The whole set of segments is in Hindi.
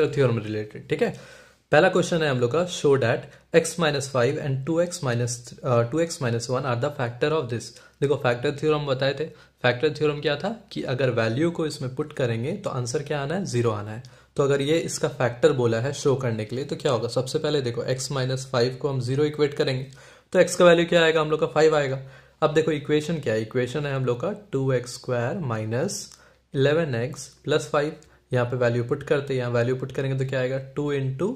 फैक्टर थ्योरम रिलेटेड ठीक है पहला क्वेश्चन है हम लोग का show that x minus five and two x minus two x minus one are the factor of this देखो फैक्टर थ्योरम बताए थे फैक्टर थ्योरम क्या था कि अगर वैल्यू को इसमें पुट करेंगे तो आंसर क्या आना है जीरो आना है तो अगर ये इसका फैक्टर बोला है शो करने के लिए तो क्या होगा सबसे पहले देखो एक्स माइनस फाइव को हम जीरो इक्वेट करेंगे तो एक्स का वैल्यू क्या आएगा हम लोग का फाइव आएगा अब देखो इक्वेशन क्या है इक्वेशन है हम लोग का two x square minus eleven x plus five यहाँ पे वैल्यू पुट करते हैं यहाँ वैल्यू पुट करेंगे तो क्या आएगा two into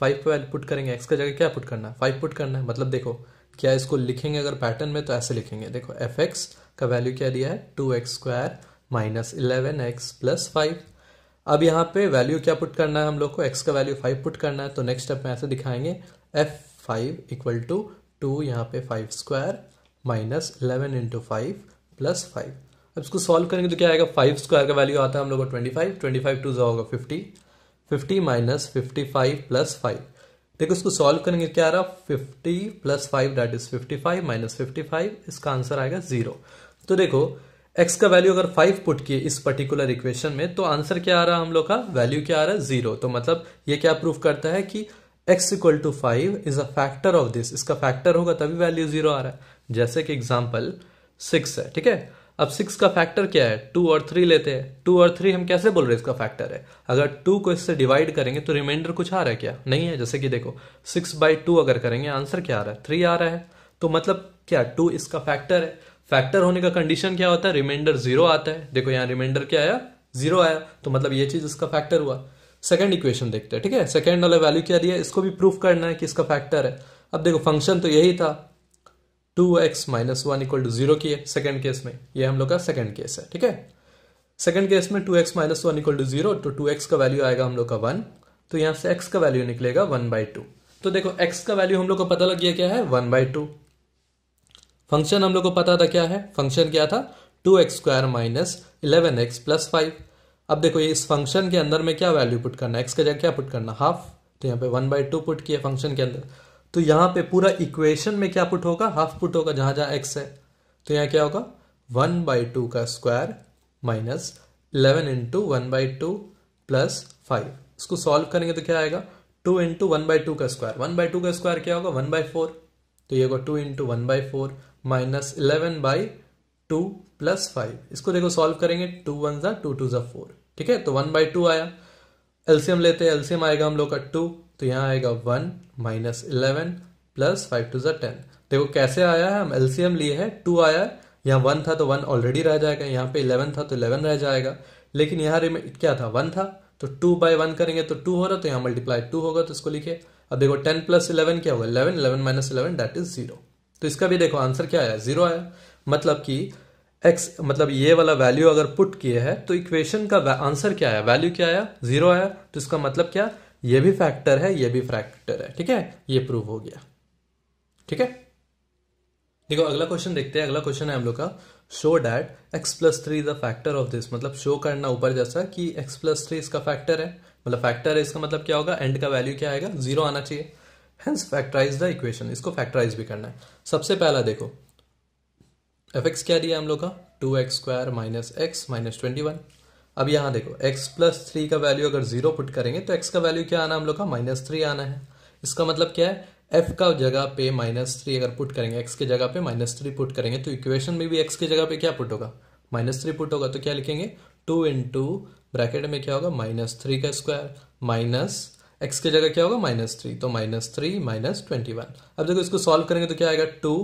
five value put करेंगे एक्स का जगह क्या पुट करना है फाइव पुट करना है मतलब देखो क्या इसको लिखेंगे अगर पैटर्न में तो ऐसे लिखेंगे देखो एफ एक्स का वैल्यू क्या दिया है two x square minus eleven x plus five अब यहाँ पे वैल्यू क्या पुट करना है हम लोग को एक्स का वैल्यू फाइव पुट करना है तो नेक्स्ट स्टेप में ऐसे दिखाएंगे f five equal to two यहाँ पे five square minus eleven into five plus five अब इसको सॉल्व करेंगे तो क्या आएगा फाइव स्क्वायर का वैल्यू आता है हम लोग का twenty five twenty five two जो होगा fifty fifty minus fifty five plus five देखो इसको सॉल्व करेंगे क्या आ रहा fifty plus five that is fifty five minus fifty five इसका आंसर आएगा जीरो तो देखो एक्स का वैल्यू अगर फाइव पुट किए इस पर्टिकुलर इक्वेशन में तो आंसर क्या आ रहा है हम लोग का वैल्यू क्या आ रहा है जीरो तो मतलब ये क्या प्रूफ करता है कि x equal to five is a factor of this इसका फैक्टर होगा तभी वैल्यू जीरो आ रहा है जैसे कि एग्जाम्पल सिक्स है ठीक है अब सिक्स का फैक्टर क्या है टू और थ्री लेते हैं टू और थ्री हम कैसे बोल रहे हैं इसका फैक्टर है अगर टू को इससे डिवाइड करेंगे तो रिमाइंडर कुछ आ रहा है क्या नहीं है जैसे कि देखो सिक्स बाई टू अगर करेंगे आंसर क्या आ रहा है थ्री आ रहा है तो मतलब क्या टू इसका फैक्टर है फैक्टर होने का कंडीशन क्या होता है रिमाइंडर जीरो आता है देखो यहाँ रिमाइंडर क्या आया जीरो आया तो मतलब ये चीज इसका फैक्टर हुआ सेकेंड इक्वेशन देखते हैं ठीक है सेकेंड वाला वैल्यू क्या दिया इसको भी प्रूफ करना है कि इसका फैक्टर है अब देखो फंक्शन तो यही था two x minus one equal to zero की है सेकेंड केस में ये हम लोग का सेकेंड केस है ठीक है सेकेंड केस में two x minus one equal to zero तो टू एक्स का वैल्यू आएगा हम लोग का वन तो यहाँ से एक्स का वैल्यू निकलेगा वन बाई टू तो देखो एक्स का वैल्यू हम लोग को पता लग गया क्या है वन बाई टू फंक्शन हम लोग को पता था क्या है फंक्शन क्या था two x square minus eleven x plus five अब देखो ये इस फंक्शन के अंदर में क्या वैल्यू पुट करना है एक्स का जगह क्या पुट करना हाफ तो यहाँ पे वन बाई टू पुट किया फंक्शन के अंदर तो यहां पे पूरा इक्वेशन में क्या पुट होगा हाफ पुट होगा जहां जहां एक्स है तो यहां क्या होगा वन बाई टू का square minus eleven into one by two plus five इसको सॉल्व करेंगे तो क्या आएगा two into one by two का स्क्वायर वन बाई टू का स्क्वायर क्या होगा वन बाई फोर तो ये होगा two into one by four minus eleven by two plus five इसको देखो सॉल्व करेंगे टू वन ज़ा टू टू ज़ा फोर ठीक है तो वन बाई टू आया एल्सियम लेते हैं एल्सियम आएगा हम लोग का टू तो यहाँ आएगा one minus eleven plus five two ज़ा टेन देखो कैसे आया है हम एलसीएम लिए है टू आया है यहाँ वन था तो वन ऑलरेडी रह जाएगा यहाँ पे इलेवन था तो इलेवन रह जाएगा लेकिन यहाँ क्या था वन था तो टू बाई वन करेंगे तो टू हो रहा तो यहाँ मल्टीप्लाई टू होगा तो इसको लिखे अब देखो टेन प्लस इलेवन क्या होगा eleven eleven minus eleven that is zero तो इसका भी देखो आंसर क्या आया जीरो आया मतलब कि एक्स मतलब ये वाला वैल्यू अगर पुट किए है तो इक्वेशन का आंसर क्या आया वैल्यू क्या आया जीरो आया तो इसका मतलब क्या ये भी फैक्टर है ये भी फैक्टर है ठीक है ये प्रूव हो गया ठीक है देखो अगला क्वेश्चन देखते हैं अगला क्वेश्चन है हम लोग का show that x plus three is a factor of this मतलब शो करना ऊपर जैसा कि एक्स प्लस थ्री इसका फैक्टर है मतलब फैक्टर है इसका मतलब क्या होगा एंड का वैल्यू क्या आएगा जीरो आना चाहिए हेंस फैक्टराइज द इक्वेशन इसको फैक्टराइज भी करना है सबसे पहला देखो एफ एक्स क्या दिया हम लोग का two x square minus x minus twenty one अब यहां देखो x प्लस थ्री का वैल्यू अगर जीरो पुट करेंगे तो x का वैल्यू क्या आना हम लोग का माइनस थ्री आना है इसका मतलब क्या है f का जगह पे माइनस थ्री अगर पुट करेंगे x के जगह पे माइनस थ्री पुट करेंगे तो इक्वेशन में भी x के जगह पे क्या पुट होगा माइनस थ्री पुट होगा तो क्या लिखेंगे टू टू ब्रैकेट में क्या होगा माइनस थ्री का स्क्वायर माइनस एक्स की जगह क्या होगा माइनस थ्री तो minus three minus twenty one अब देखो इसको सॉल्व करेंगे तो क्या आएगा टू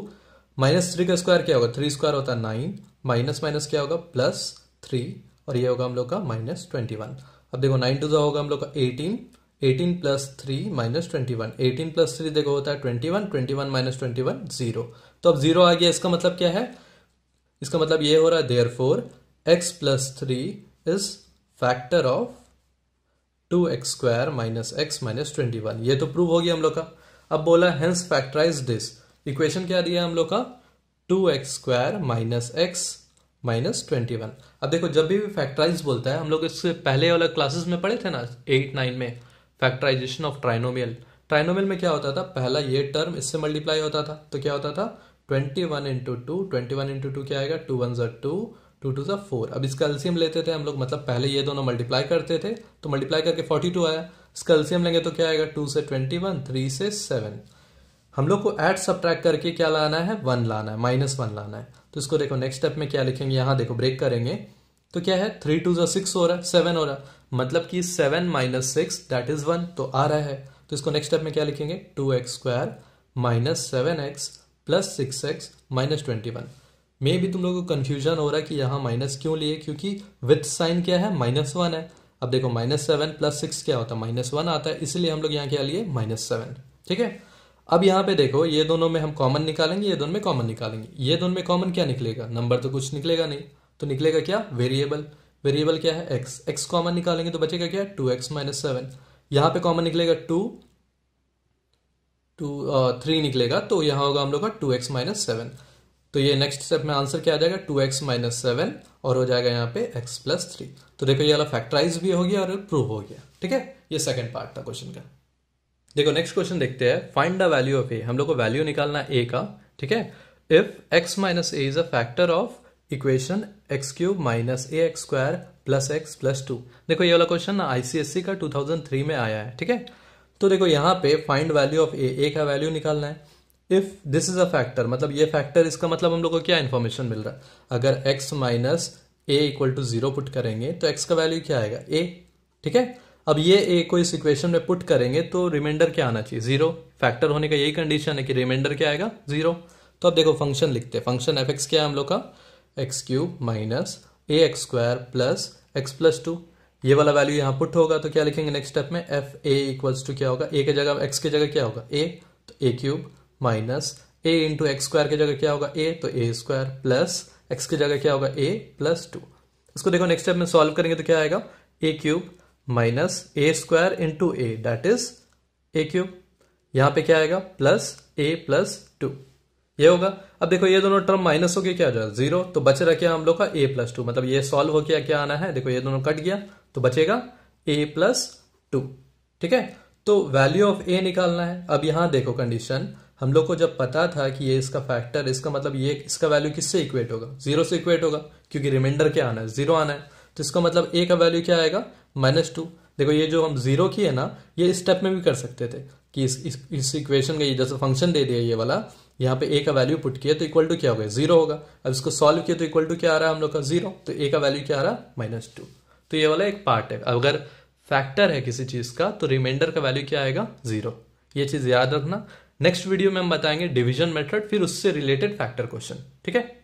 माइनस थ्री का स्क्वायर क्या होगा थ्री स्क्वायर होता है नाइन माइनस माइनस क्या होगा प्लस थ्री और ये होगा हम लोग का माइनस ट्वेंटी वन अब देखो नाइन टू जो होगा हम लोग का eighteen eighteen plus three minus twenty one eighteen plus three देखो होता है twenty one twenty one minus twenty one zero तो अब जीरो आ गया इसका मतलब क्या है इसका मतलब ये हो रहा है therefore x plus three is factor of two x square minus x minus twenty one ये तो प्रूव हो गया हम लोग का अब बोला हेंस फैक्टराइज दिस इक्वेशन क्या दिया हम लोग का two x square minus x minus twenty one अब देखो जब भी फैक्टराइज बोलता है हम लोग इससे पहले वाला क्लासेस में पढ़े थे ना एट नाइन में फैक्टराइजेशन ऑफ ट्राइनोमियल ट्राइनोमियल में क्या होता था पहला ये टर्म इससे मल्टीप्लाई होता था तो क्या होता था twenty one into two twenty one into two क्या आएगा टू वन ज़र टू टू टू जर फोर अब इसका एल्सियम लेते थे हम लोग मतलब पहले ये दोनों मल्टीप्लाई करते थे तो मल्टीप्लाई करके फोर्टी टू आया इसका एल्सियम लेंगे तो क्या आएगा टू से ट्वेंटी वन थ्री से सेवन हम लोग को एड सब करके क्या लाना है वन लाना है माइनस वन लाना है तो इसको देखो नेक्स्ट स्टेप में क्या लिखेंगे यहाँ देखो ब्रेक करेंगे तो क्या है थ्री टू जो सिक्स हो रहा है सेवन हो रहा है मतलब कि seven minus six that is one तो आ रहा है तो इसको नेक्स्ट स्टेप में क्या लिखेंगे two x square minus seven x plus six x minus twenty one मे भी तुम लोगों को कंफ्यूजन हो रहा है कि यहाँ माइनस क्यों लिए क्योंकि विथ साइन क्या है माइनस वन है अब देखो माइनस सेवन प्लस सिक्स क्या होता है माइनस वन आता है इसलिए हम लोग यहाँ क्या लिए माइनस सेवन ठीक है अब यहाँ पे देखो ये दोनों में हम कॉमन निकालेंगे ये दोनों में कॉमन निकालेंगे ये दोनों में कॉमन क्या निकलेगा नंबर तो कुछ निकलेगा नहीं तो निकलेगा क्या वेरिएबल वेरिएबल क्या है एक्स एक्स कॉमन निकालेंगे तो बचेगा क्या टू एक्स माइनस सेवन यहाँ पे कॉमन निकलेगा टू टू थ्री निकलेगा तो यहाँ होगा हम लोग का टू एक्स माइनस सेवन तो ये नेक्स्ट स्टेप में आंसर क्या आ जाएगा टू एक्स माइनस सेवन और हो जाएगा यहाँ पे एक्स प्लस थ्री तो देखो ये वाला फैक्टराइज भी हो गया और प्रूव हो गया ठीक है ये सेकंड पार्ट था क्वेश्चन का देखो नेक्स्ट क्वेश्चन देखते हैं find the value of a हम लोग को वैल्यू निकालना ए का ठीक है if x minus a is a factor of equation x cube minus a x square plus x plus two देखो ये वाला क्वेश्चन ना आईसीएससी का 2003 में आया है ठीक है तो देखो यहाँ पे find value of a a का वैल्यू निकालना है if this is a factor मतलब ये फैक्टर इसका मतलब हम लोग को क्या इन्फॉर्मेशन मिल रहा है अगर x minus a equal to zero put करेंगे तो एक्स का वैल्यू क्या आएगा ए ठीक है अब ये ए को इस इक्वेशन में पुट करेंगे तो रिमाइंडर क्या आना चाहिए जीरो फैक्टर होने का यही कंडीशन है कि रिमाइंडर क्या आएगा जीरो तो अब देखो फंक्शन लिखते हैं फंक्शन एफ एक्स क्या है हम लोग का x cube minus a x square plus x plus two ये वाला वैल्यू यहाँ पुट होगा तो क्या लिखेंगे नेक्स्ट स्टेप में एफ ए इक्वल्स टू क्या होगा ए के जगह एक्स के जगह क्या होगा ए तो a cube minus a into x square के जगह क्या होगा ए तो ए स्क्वायर प्लस एक्स की जगह क्या होगा ए प्लस टू इसको देखो नेक्स्ट स्टेप में सॉल्व करेंगे तो क्या आएगा a cube minus a square into a that is a cube यहां पे क्या आएगा प्लस ए प्लस टू ये होगा अब देखो ये दोनों टर्म माइनस हो गया क्या हो जाएगा जीरो तो बच रहा क्या हम लोग का ए प्लस टू मतलब ये सॉल्व हो गया क्या आना है देखो ये दोनों कट गया तो बचेगा ए प्लस टू ठीक है तो वैल्यू ऑफ ए निकालना है अब यहां देखो कंडीशन हम लोग को जब पता था कि ये इसका फैक्टर इसका मतलब ये इसका वैल्यू किससे इक्वेट होगा जीरो से इक्वेट होगा क्योंकि रिमाइंडर क्या आना है जीरो आना है जिसका तो मतलब ए का वैल्यू क्या आएगा माइनस टू देखो ये जो हम जीरो किए ना ये स्टेप में भी कर सकते थे कि इस इस, इस इक्वेशन का ये जैसे फंक्शन दे दिया ये वाला यहाँ पे ए का वैल्यू पुट किया तो इक्वल टू क्या हो गया जीरो होगा अब इसको सॉल्व किया तो इक्वल टू क्या आ रहा है हम लोग का जीरो तो ए का वैल्यू क्या आ रहा है माइनस टू तो ये वाला एक पार्ट है अगर फैक्टर है किसी चीज़ का तो रिमाइंडर का वैल्यू क्या आएगा जीरो ये चीज़ याद रखना नेक्स्ट वीडियो में हम बताएंगे डिविजन मेथड फिर उससे रिलेटेड फैक्टर क्वेश्चन ठीक है